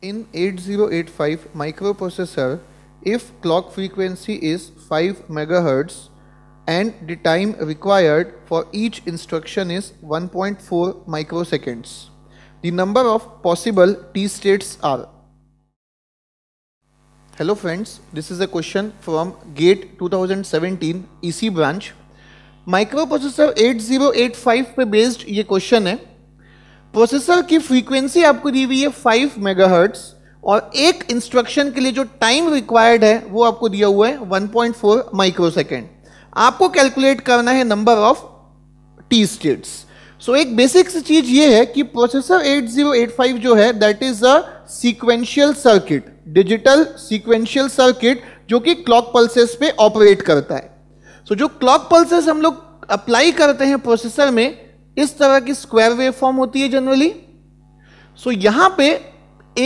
in 8085 microprocessor if clock frequency is 5 MHz and the time required for each instruction is 1.4 microseconds. The number of possible T states are Hello friends, this is a question from GATE 2017 EC branch. Microprocessor 8085 पे based ये question है processor की frequency आपको दी हुई है five mega और एक instruction के लिए जो टाइम रिक्वायर्ड है वो आपको दिया हुआ है 1.4 माइक्रो सेकेंड आपको कैलकुलेट करना है number of T states so एक बेसिक सी चीज ये है कि प्रोसेसर 8085 जो है that is a sequential circuit digital sequential circuit जो कि क्लॉक पल्सेस पे ऑपरेट करता है सो so, जो क्लॉक पल्सेस हम लोग अप्लाई करते हैं प्रोसेसर में इस तरह की स्क्वायर वेव फॉर्म होती है जनरली सो so, यहां पे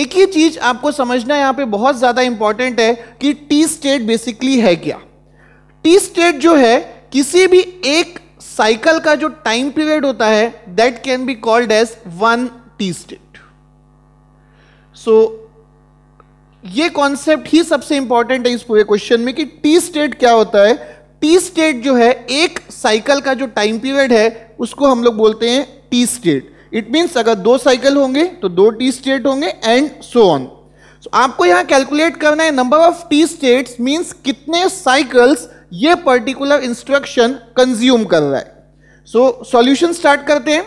एक ही चीज आपको समझना यहां पे बहुत ज्यादा इंपॉर्टेंट है कि टी स्टेट बेसिकली है क्या टी स्टेट जो है किसी भी एक साइकिल का जो टाइम पीरियड होता है that can be called as one T state so ये कॉन्सेप्ट ही सबसे इंपॉर्टेंट है इस पूरे क्वेश्चन में कि टी स्टेट क्या होता है टी स्टेट जो है एक साइकिल का जो टाइम पीरियड है उसको हम लोग बोलते हैं टी स्टेट इट मीन्स अगर दो साइकिल होंगे तो दो टी स्टेट होंगे एंड सो ऑन सो आपको यहां कैलकुलेट करना है number of T states means कितने साइकिल्स ये पर्टिकुलर इंस्ट्रक्शन कंज्यूम कर रहा है सो सॉल्यूशन स्टार्ट करते हैं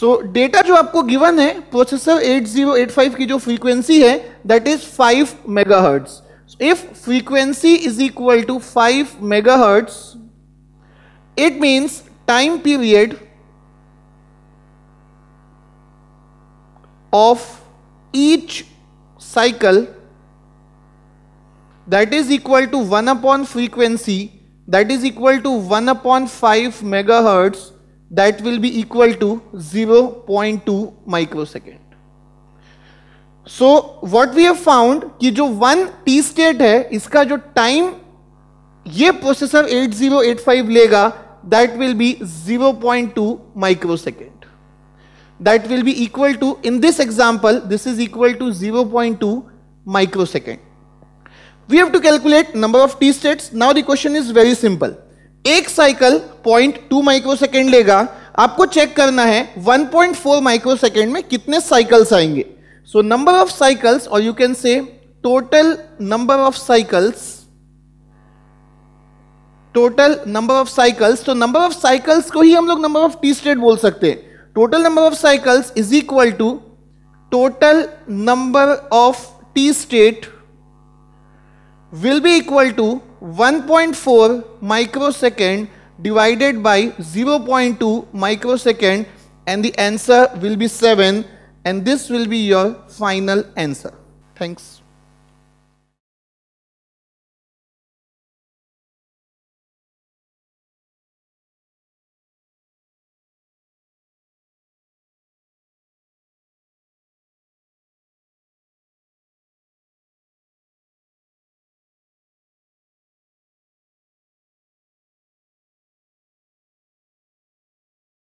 सो so, डेटा जो आपको गिवन है प्रोसेसर 8085 की जो फ्रीक्वेंसी है that is 5 megahertz if frequency is equal to 5 megahertz it means time period of each cycle that is equal to 1 upon frequency that is equal to 1 upon 5 megahertz that will be equal to 0.2 microsecond. So what we have found कि जो one T state है इसका जो time ये processor 8085 lega that will be 0.2 microsecond. that will be equal to, in this example, this is equal to 0.2 microsecond. We have to calculate number of T states. Now the question is very simple. एक cycle 0.2 microsecond लेगा आपको check करना है 1.4 microsecond में कितने cycles आएंगे so number of cycles और you can say total number of cycles total number of cycles तो नंबर ऑफ साइकिल्स को ही हम लोग नंबर ऑफ टी स्टेट बोल सकते हैं total number of cycles is equal to total number of t state will be equal to 1.4 microsecond divided by 0.2 microsecond and the answer will be 7 and this will be your final answer. Thanks.